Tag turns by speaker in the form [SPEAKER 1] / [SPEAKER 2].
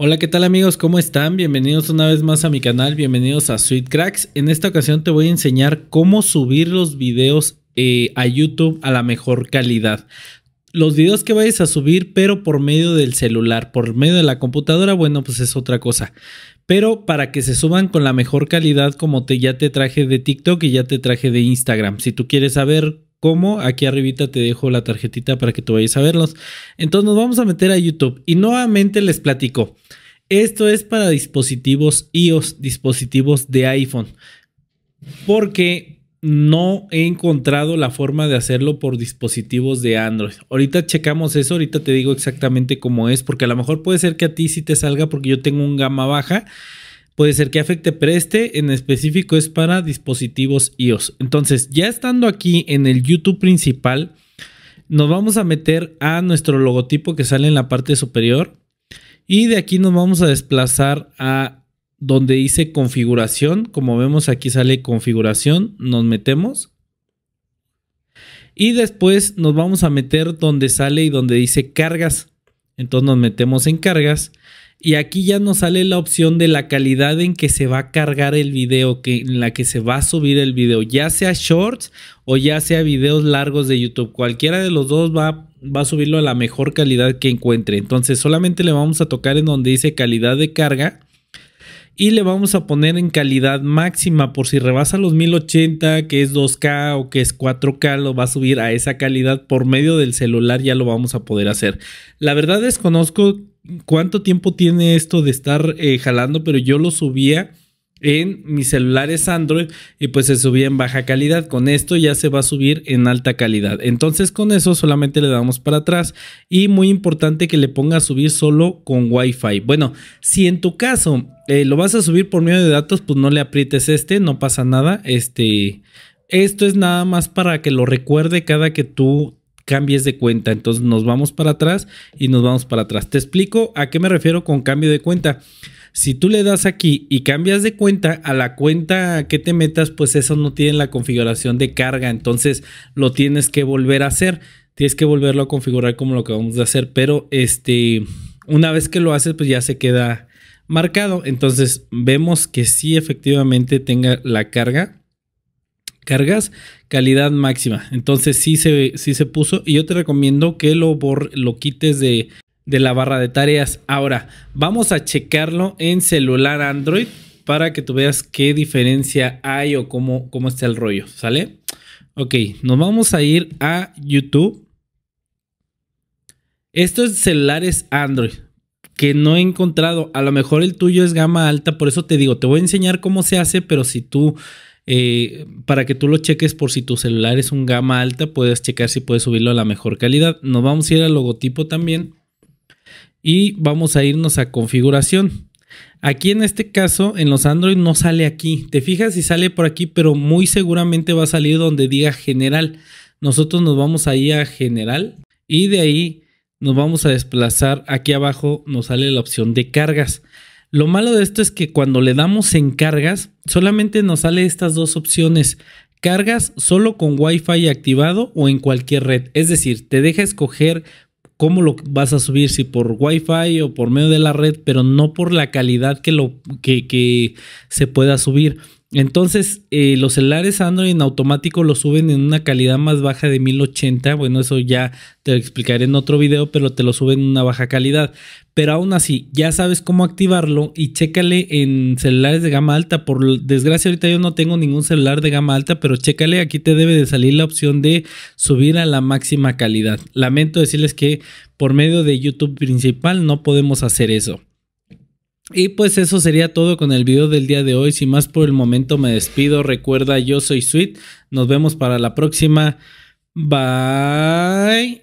[SPEAKER 1] Hola, ¿qué tal amigos? ¿Cómo están? Bienvenidos una vez más a mi canal, bienvenidos a Sweet Cracks. En esta ocasión te voy a enseñar cómo subir los videos eh, a YouTube a la mejor calidad. Los videos que vayas a subir, pero por medio del celular, por medio de la computadora, bueno, pues es otra cosa. Pero para que se suban con la mejor calidad, como te, ya te traje de TikTok y ya te traje de Instagram. Si tú quieres saber como Aquí arribita te dejo la tarjetita para que tú vayas a verlos. Entonces nos vamos a meter a YouTube y nuevamente les platico. Esto es para dispositivos iOS, dispositivos de iPhone, porque no he encontrado la forma de hacerlo por dispositivos de Android. Ahorita checamos eso, ahorita te digo exactamente cómo es, porque a lo mejor puede ser que a ti sí te salga porque yo tengo un gama baja puede ser que afecte, pero este en específico es para dispositivos iOS. Entonces, ya estando aquí en el YouTube principal, nos vamos a meter a nuestro logotipo que sale en la parte superior y de aquí nos vamos a desplazar a donde dice configuración. Como vemos aquí sale configuración, nos metemos. Y después nos vamos a meter donde sale y donde dice cargas. Entonces nos metemos en cargas y aquí ya nos sale la opción de la calidad en que se va a cargar el video, que, en la que se va a subir el video, ya sea shorts o ya sea videos largos de YouTube. Cualquiera de los dos va, va a subirlo a la mejor calidad que encuentre. Entonces solamente le vamos a tocar en donde dice calidad de carga y le vamos a poner en calidad máxima por si rebasa los 1080 que es 2K o que es 4K lo va a subir a esa calidad por medio del celular ya lo vamos a poder hacer la verdad desconozco cuánto tiempo tiene esto de estar eh, jalando, pero yo lo subía en mis celulares Android y pues se subía en baja calidad. Con esto ya se va a subir en alta calidad. Entonces con eso solamente le damos para atrás y muy importante que le ponga a subir solo con Wi-Fi. Bueno, si en tu caso eh, lo vas a subir por medio de datos, pues no le aprietes este, no pasa nada. Este, esto es nada más para que lo recuerde cada que tú cambies de cuenta. Entonces nos vamos para atrás y nos vamos para atrás. Te explico a qué me refiero con cambio de cuenta. Si tú le das aquí y cambias de cuenta a la cuenta que te metas, pues eso no tiene la configuración de carga. Entonces lo tienes que volver a hacer. Tienes que volverlo a configurar como lo que vamos a hacer. Pero este, una vez que lo haces, pues ya se queda marcado. Entonces vemos que sí efectivamente tenga la carga cargas calidad máxima. Entonces sí se, sí se puso y yo te recomiendo que lo, lo quites de, la barra de tareas. Ahora, vamos a checarlo en celular Android para que tú veas qué diferencia hay o cómo, cómo está el rollo, ¿sale? Ok, nos vamos a ir a YouTube. Esto es celulares Android que no he encontrado. A lo mejor el tuyo es gama alta, por eso te digo, te voy a enseñar cómo se hace, pero si tú eh, para que tú lo cheques por si tu celular es un gama alta, puedes checar si puedes subirlo a la mejor calidad. Nos vamos a ir al logotipo también y vamos a irnos a configuración. Aquí en este caso, en los Android no sale aquí. Te fijas si sale por aquí, pero muy seguramente va a salir donde diga general. Nosotros nos vamos ahí a general y de ahí nos vamos a desplazar. Aquí abajo nos sale la opción de cargas. Lo malo de esto es que cuando le damos en cargas, solamente nos sale estas dos opciones. Cargas solo con Wi-Fi activado o en cualquier red. Es decir, te deja escoger cómo lo vas a subir, si por Wi-Fi o por medio de la red, pero no por la calidad que, lo, que se pueda subir. Entonces, eh, los celulares Android en automático lo suben en una calidad más baja de 1080. Bueno, eso ya te lo explicaré en otro video, pero te lo suben en una baja calidad. Pero aún así, ya sabes cómo activarlo y chécale en celulares de gama alta. Por desgracia, ahorita yo no tengo ningún celular de gama alta, pero chécale, aquí te debe de salir la opción de subir a la máxima calidad. Lamento decirles que por medio de YouTube principal no podemos hacer eso. Y pues eso sería todo con el video del día de hoy. Sin más por el momento me despido. Recuerda, yo soy Sweet. Nos vemos para la próxima. Bye.